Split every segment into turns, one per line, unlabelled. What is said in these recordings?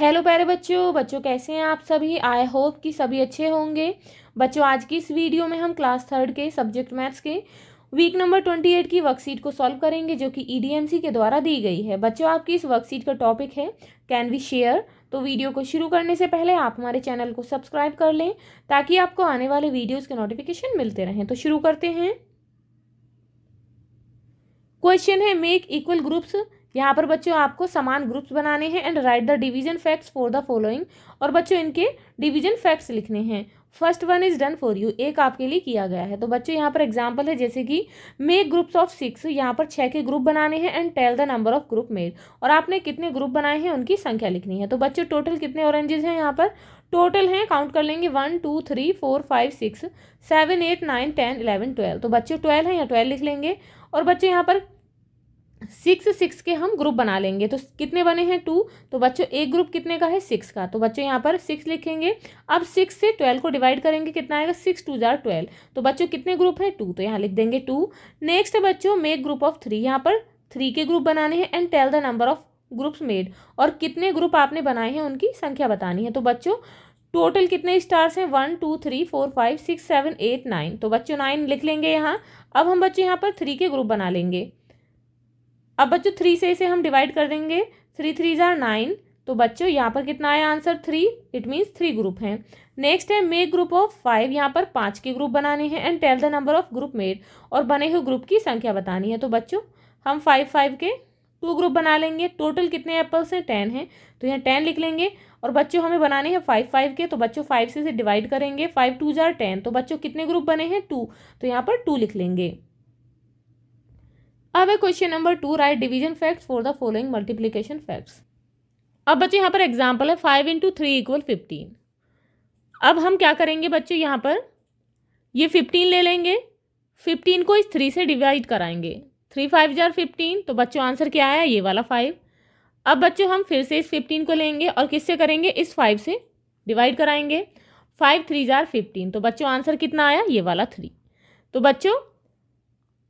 hello प्यारे बच्चों बच्चों कैसे हैं आप सभी आई होप कि सभी अच्छे होंगे बच्चों आज की इस वीडियो में हम क्लास थर्ड के सब्जेक्ट मैथ्स के वीक नंबर ट्वेंटी एट की वर्कशीट को सॉल्व करेंगे जो कि ईडीएमसी e के द्वारा दी गई है बच्चों आपकी इस वर्कशीट का टॉपिक है कैन वी शेयर तो वीडियो को शुरू करने से पहले आप हमारे चैनल को सब्सक्राइब कर लें ताकि आपको आने वाले वीडियोज़ के नोटिफिकेशन मिलते रहें तो शुरू करते हैं क्वेश्चन है मेक इक्वल ग्रुप्स यहाँ पर बच्चों आपको समान ग्रुप्स बनाने हैं and write the division facts for the following और बच्चों इनके डिवीजन फैक्ट्स लिखने हैं first one is done for you एक आपके लिए किया गया है तो बच्चों यहाँ पर एग्जाम्पल है जैसे कि मेक ग्रुप्स ऑफ सिक्स यहाँ पर छः के ग्रुप बनाने हैं and tell the number of group made और आपने कितने ग्रुप बनाए हैं उनकी संख्या लिखनी है तो बच्चों टोटल कितने ऑरेंजेस हैं यहाँ पर टोटल हैं काउंट कर लेंगे one two three four five six seven eight nine ten eleven twelve तो बच्चे ट्वेल्व हैं या ट्वेल्व लिख लेंगे और बच्चे यहाँ पर सिक्स सिक्स के हम ग्रुप बना लेंगे तो कितने बने हैं टू तो बच्चों एक ग्रुप कितने का है सिक्स का तो बच्चों यहाँ पर सिक्स लिखेंगे अब सिक्स से ट्वेल्व को डिवाइड करेंगे कितना आएगा सिक्स टू जार ट्वेल्व तो बच्चों कितने ग्रुप है टू तो यहाँ लिख देंगे टू नेक्स्ट बच्चों मेक ग्रुप ऑफ थ्री यहाँ पर थ्री के ग्रुप बनाने हैं and tell the number of groups made और कितने ग्रुप आपने बनाए हैं उनकी संख्या बतानी है तो बच्चों टोटल कितने स्टार्स हैं one two three four five six seven eight nine तो बच्चों नाइन लिख लेंगे यहाँ अब हम बच्चों यहाँ पर थ्री के ग्रुप बना लेंगे अब बच्चों थ्री से इसे हम डिवाइड कर देंगे थ्री थ्री ज़ार नाइन तो बच्चों यहाँ पर कितना आया answer three it means three group हैं नेक्स्ट है मेक ग्रुप ऑफ फाइव यहाँ पर पाँच के ग्रुप बनाने हैं and tell the number of group made और बने हुए ग्रुप की संख्या बतानी है तो बच्चों हम फाइव फाइव के टू ग्रुप बना लेंगे टोटल कितने एप्पल्स हैं टेन हैं तो यहाँ टेन लिख लेंगे और बच्चों हमें बनाने हैं फाइव फाइव के तो बच्चों फाइव से इसे डिवाइड करेंगे फाइव टू जार टेन तो बच्चों कितने ग्रुप बने हैं टू तो यहाँ पर टू लिख लेंगे अब है question number two write division facts for the following multiplication facts अब बच्चे यहाँ पर एग्जाम्पल है five into three equal fifteen अब हम क्या करेंगे बच्चे यहाँ पर ये फिफ्टीन ले लेंगे फिफ्टीन को इस थ्री से डिवाइड कराएंगे थ्री फाइव जार फिफ्टीन तो बच्चों आंसर क्या आया ये वाला फाइव अब बच्चों हम फिर से इस फिफ्टीन को लेंगे और किससे करेंगे इस फाइव से डिवाइड कराएंगे फाइव थ्री जार फिफ्टीन तो बच्चों आंसर कितना आया ये वाला थ्री तो बच्चों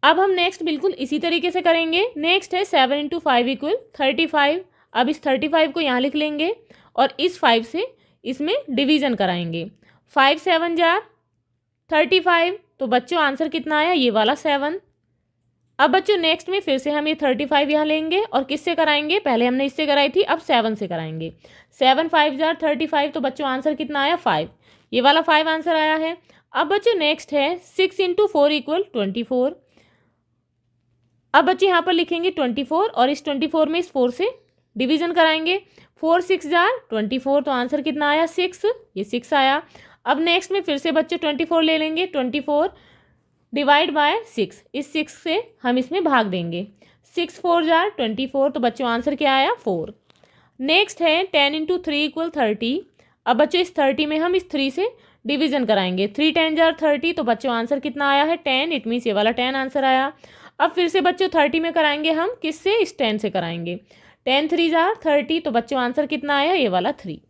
अब हम नेक्स्ट बिल्कुल इसी तरीके से करेंगे नेक्स्ट है seven into five equal thirty five अब इस थर्टी फाइव को यहाँ लिख लेंगे और इस फाइव से इसमें डिवीज़न कराएंगे फाइव सेवन जार थर्टी फाइव तो बच्चों आंसर कितना आया ये वाला सेवन अब बच्चों नेक्स्ट में फिर से हम ये थर्टी फाइव यहाँ लेंगे और किससे कराएंगे पहले हमने इससे कराई थी अब सेवन से कराएंगे सेवन फाइव जार थर्टी फाइव तो बच्चों आंसर कितना आया फाइव ये वाला फाइव आंसर आया है अब बच्चों नेक्स्ट है six into four equal twenty four अब बच्चे यहाँ पर लिखेंगे ट्वेंटी फोर और इस ट्वेंटी फोर में इस फोर से डिवीजन कराएंगे फोर सिक्स जार ट्वेंटी फोर तो आंसर कितना आया सिक्स ये सिक्स आया अब नेक्स्ट में फिर से बच्चे ट्वेंटी फोर ले लेंगे twenty four divide by six इस सिक्स से हम इसमें भाग देंगे सिक्स फोर जार ट्वेंटी फोर तो बच्चों आंसर क्या आया फोर नेक्स्ट है ten into three equal thirty अब बच्चे इस थर्टी में हम इस थ्री से डिवीजन कराएंगे थ्री टेन जार थर्टी तो बच्चों आंसर कितना आया है टेन इट मीन्स ये वाला टेन आंसर आया अब फिर से बच्चों थर्टी में कराएंगे हम किस से इस टेन से कराएंगे टेन थ्री ज़ार थर्टी तो बच्चों आंसर कितना आया ये वाला थ्री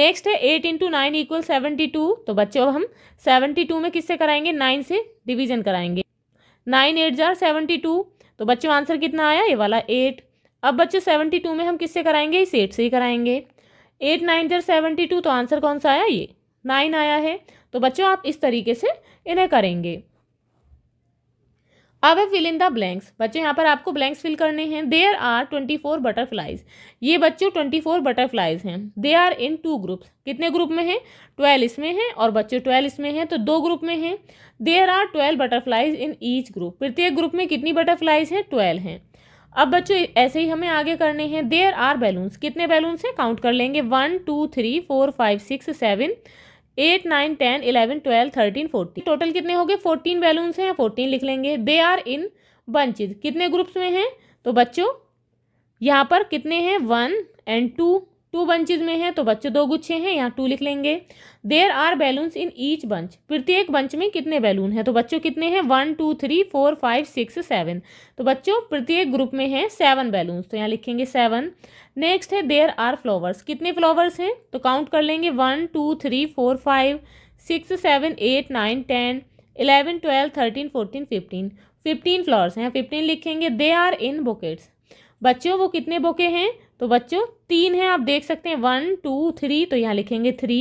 नेक्स्ट है eight into nine equal seventy two तो बच्चों अब हम सेवेंटी टू में किससे कराएंगे नाइन से डिवीजन कराएंगे नाइन एट ज़ार सेवेंटी टू तो बच्चों आंसर कितना आया ये वाला एट अब बच्चों सेवेंटी टू में हम किससे कराएंगे इस एट से ही कराएंगे एट नाइन ज़र सेवेंटी टू तो आंसर कौन सा आया ये नाइन आया है तो बच्चों आप इस तरीके से इन्हें करेंगे अब है फिल इन द ब्लैंक्स बच्चे यहाँ पर आपको ब्लैंक्स फिल करने हैं there are twenty four butterflies ये बच्चों ट्वेंटी फोर बटरफ्लाइज हैं they are in two groups कितने ग्रुप में हैं ट्वेल्व इसमें हैं और बच्चे ट्वेल्व इसमें हैं तो दो ग्रुप में हैं there are twelve butterflies in each group प्रत्येक ग्रुप में कितनी बटरफ्लाइज हैं ट्वेल्व हैं अब बच्चों ऐसे ही हमें आगे करने हैं देयर आर बैलून्स कितने बैलून्स हैं काउंट कर लेंगे one two three four five six seven eight nine ten eleven twelve thirteen fourteen total कितने हो गए फोर्टीन बैलून्स हैं फोर्टीन लिख लेंगे दे आर इन बंचेज कितने ग्रुप्स में हैं तो बच्चों यहाँ पर कितने हैं one and two two bunches में है तो बच्चे दो गुच्छे हैं यहाँ टू लिख लेंगे there are balloons in each bunch प्रत्येक बंच में कितने बैलून हैं तो बच्चों कितने हैं one two three four five six seven तो बच्चों प्रत्येक ग्रुप में है सेवन बैलून्स तो यहाँ लिखेंगे सेवन नेक्स्ट है देर आर फ्लावर्स कितने फ्लावर्स हैं तो काउंट कर लेंगे one two three four five six seven eight nine ten eleven twelve thirteen fourteen fifteen fifteen flowers हैं फिफ्टीन लिखेंगे दे आर इन बुकेट्स बच्चों वो कितने बोके हैं तो बच्चों तीन हैं आप देख सकते हैं वन टू थ्री तो यहाँ लिखेंगे three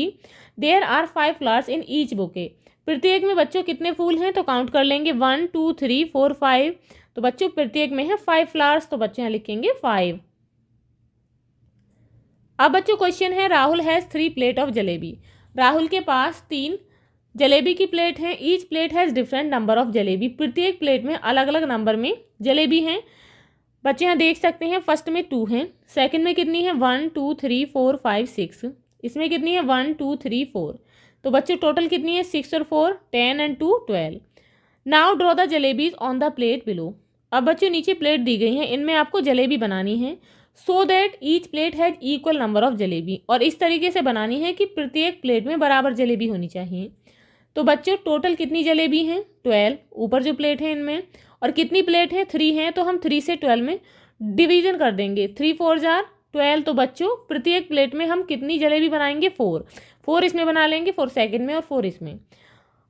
there are five flowers in each bouquet प्रत्येक में बच्चों कितने फूल हैं तो काउंट कर लेंगे one two three four five तो बच्चों प्रत्येक में है फाइव फ्लावर्स तो बच्चे यहाँ लिखेंगे फाइव अब बच्चों क्वेश्चन है Rahul has three plate of jalebi Rahul के पास तीन जलेबी की प्लेट है each plate has different number of jalebi प्रत्येक प्लेट में अलग अलग नंबर में जलेबी हैं बच्चे यहाँ देख सकते हैं फर्स्ट में टू हैं सेकंड में कितनी है one two three four five six इसमें कितनी है वन टू थ्री फोर तो बच्चे टोटल कितनी है सिक्स और four ten and two twelve now draw the jalebis on the plate below अब बच्चों नीचे प्लेट दी गई हैं इनमें आपको जलेबी बनानी है so that each plate has equal number of jalebi और इस तरीके से बनानी है कि प्रत्येक प्लेट में बराबर जलेबी होनी चाहिए तो बच्चों टोटल कितनी जलेबी हैं ट्वेल्व ऊपर जो प्लेट है इनमें और कितनी प्लेट है थ्री हैं तो हम थ्री से ट्वेल्व में डिवीजन कर देंगे थ्री फोर जार ट्वेल्व तो बच्चों प्रत्येक प्लेट में हम कितनी जलेबी बनाएंगे फोर फोर इसमें बना लेंगे फोर सेकंड में और फोर इसमें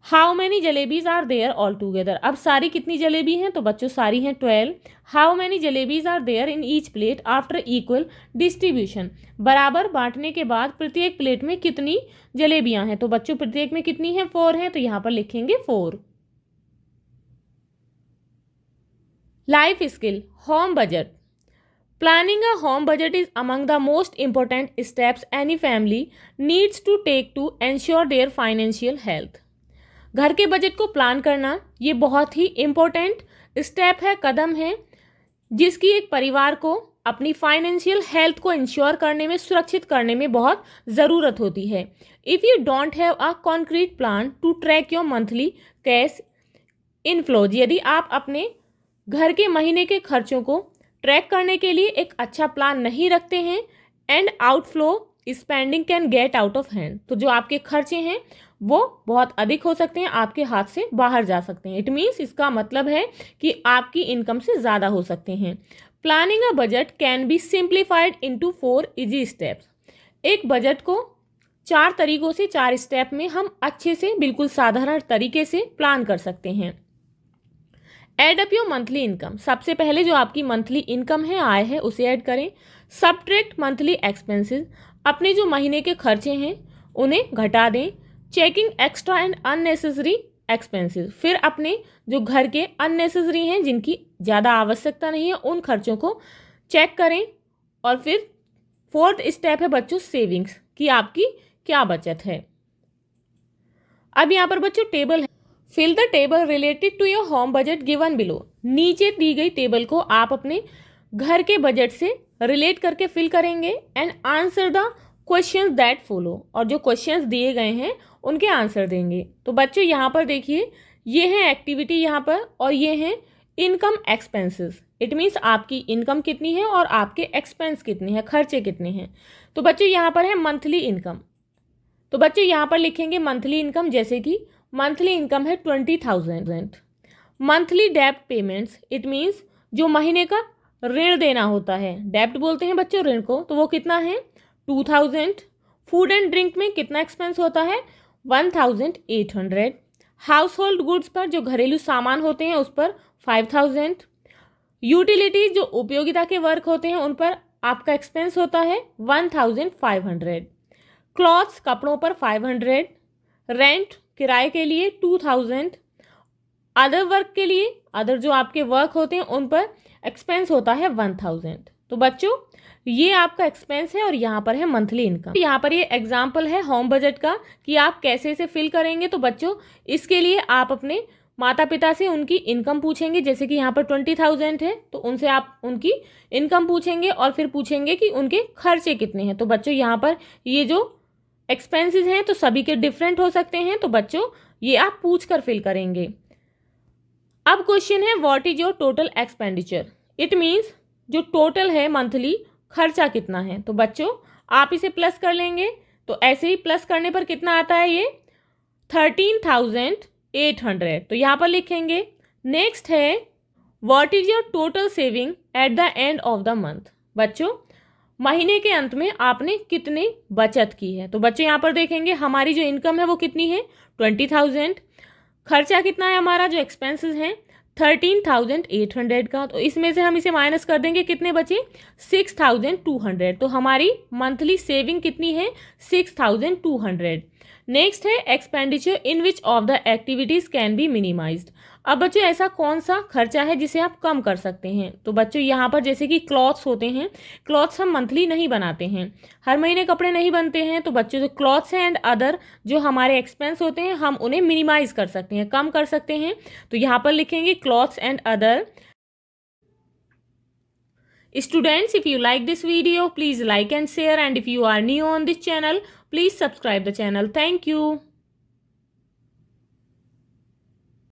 how many jalebis are there all together अब सारी कितनी जलेबी हैं तो बच्चों सारी हैं twelve how many jalebis are there in each plate after equal distribution बराबर बांटने के बाद प्रत्येक प्लेट में कितनी जलेबियाँ हैं तो बच्चों प्रत्येक में कितनी हैं फोर हैं तो यहाँ पर लिखेंगे four life skill home budget planning a home budget is among the most important steps any family needs to take to ensure their financial health घर के बजट को प्लान करना ये बहुत ही इम्पोर्टेंट स्टेप है कदम है जिसकी एक परिवार को अपनी फाइनेंशियल हेल्थ को इंश्योर करने में सुरक्षित करने में बहुत ज़रूरत होती है if you don't have a concrete plan to track your monthly cash inflows यदि आप अपने घर के महीने के खर्चों को ट्रैक करने के लिए एक अच्छा प्लान नहीं रखते हैं and outflow spending can get out of hand तो जो आपके खर्चे हैं वो बहुत अधिक हो सकते हैं आपके हाथ से बाहर जा सकते हैं इट मीन्स इसका मतलब है कि आपकी इनकम से ज़्यादा हो सकते हैं planning a budget can be simplified into four easy steps एक बजट को चार तरीकों से चार स्टेप में हम अच्छे से बिल्कुल साधारण तरीके से प्लान कर सकते हैं add up your monthly income सबसे पहले जो आपकी मंथली इनकम है आय है उसे ऐड करें सब्ट्रैक्ट मंथली एक्सपेंसेस अपने जो महीने के खर्चे हैं उन्हें घटा दें checking extra and unnecessary expenses फिर अपने जो घर के अननेसेसरी हैं जिनकी ज़्यादा आवश्यकता नहीं है उन खर्चों को चेक करें और फिर फोर्थ स्टेप है बच्चों सेविंग्स कि आपकी क्या बचत है अब यहाँ पर बच्चों टेबल है fill the table related to your home budget given below नीचे दी गई टेबल को आप अपने घर के बजट से रिलेट करके फिल करेंगे and answer the question that follow और जो क्वेश्चन दिए गए हैं उनके आंसर देंगे तो बच्चों यहाँ पर देखिए ये है एक्टिविटी यहाँ पर और ये हैं इनकम एक्सपेंसेस इट मीन्स आपकी इनकम कितनी है और आपके एक्सपेंस कितने हैं खर्चे कितने हैं तो बच्चों यहाँ पर है मंथली इनकम तो बच्चों यहाँ पर लिखेंगे मंथली इनकम जैसे कि मंथली इनकम है ट्वेंटी थाउजेंड मंथली डेप्ट पेमेंट्स इट मीन्स जो महीने का ऋण देना होता है डेप्ट बोलते हैं बच्चों ऋण को तो वो कितना है two thousand food and drink में कितना एक्सपेंस होता है one thousand eight hundred household goods पर जो घरेलू सामान होते हैं उस पर फाइव थाउजेंड यूटिलिटीज जो उपयोगिता के वर्क होते हैं उन पर आपका एक्सपेंस होता है one thousand five hundred clothes कपड़ों पर फाइव हंड्रेड रेंट किराए के लिए टू थाउजेंड अदर वर्क के लिए अदर जो आपके वर्क होते हैं उन पर एक्सपेंस होता है वन थाउजेंड तो बच्चों ये आपका एक्सपेंस है और यहाँ पर है मंथली इनकम यहाँ पर ये एग्जाम्पल है होम बजट का कि आप कैसे इसे फिल करेंगे तो बच्चों इसके लिए आप अपने माता पिता से उनकी इनकम पूछेंगे जैसे कि यहाँ पर ट्वेंटी थाउजेंड है तो उनसे आप उनकी इनकम पूछेंगे और फिर पूछेंगे कि उनके खर्चे कितने हैं तो बच्चों यहाँ पर ये जो एक्सपेंसेस हैं तो सभी के डिफरेंट हो सकते हैं तो बच्चों ये आप पूछ कर फिल करेंगे अब क्वेश्चन है what is your total expenditure it means जो टोटल है मंथली खर्चा कितना है तो बच्चों आप इसे प्लस कर लेंगे तो ऐसे ही प्लस करने पर कितना आता है ये थर्टीन थाउजेंड एट हंड्रेड तो यहाँ पर लिखेंगे नेक्स्ट है what is your total saving at the end of the month बच्चों महीने के अंत में आपने कितनी बचत की है तो बच्चों यहाँ पर देखेंगे हमारी जो इनकम है वो कितनी है ट्वेंटी थाउजेंड खर्चा कितना है हमारा जो एक्सपेंसेस हैं थर्टीन थाउजेंड एट हंड्रेड का तो इसमें से हम इसे माइनस कर देंगे कितने बचे सिक्स थाउजेंड टू हंड्रेड तो हमारी मंथली सेविंग कितनी है six thousand two hundred next है expenditure in which of the activities can be minimised अब बच्चों ऐसा कौन सा खर्चा है जिसे आप कम कर सकते हैं तो बच्चों यहाँ पर जैसे कि क्लॉथ्स होते हैं क्लॉथ्स हम मंथली नहीं बनाते हैं हर महीने कपड़े नहीं बनते हैं तो बच्चों जो क्लॉथ्स हैं एंड अदर जो हमारे एक्सपेंस होते हैं हम उन्हें मिनिमाइज़ कर सकते हैं कम कर सकते हैं तो यहाँ पर लिखेंगे clothes and other students if you like this video please like and share and if you are new on this channel please subscribe the channel thank you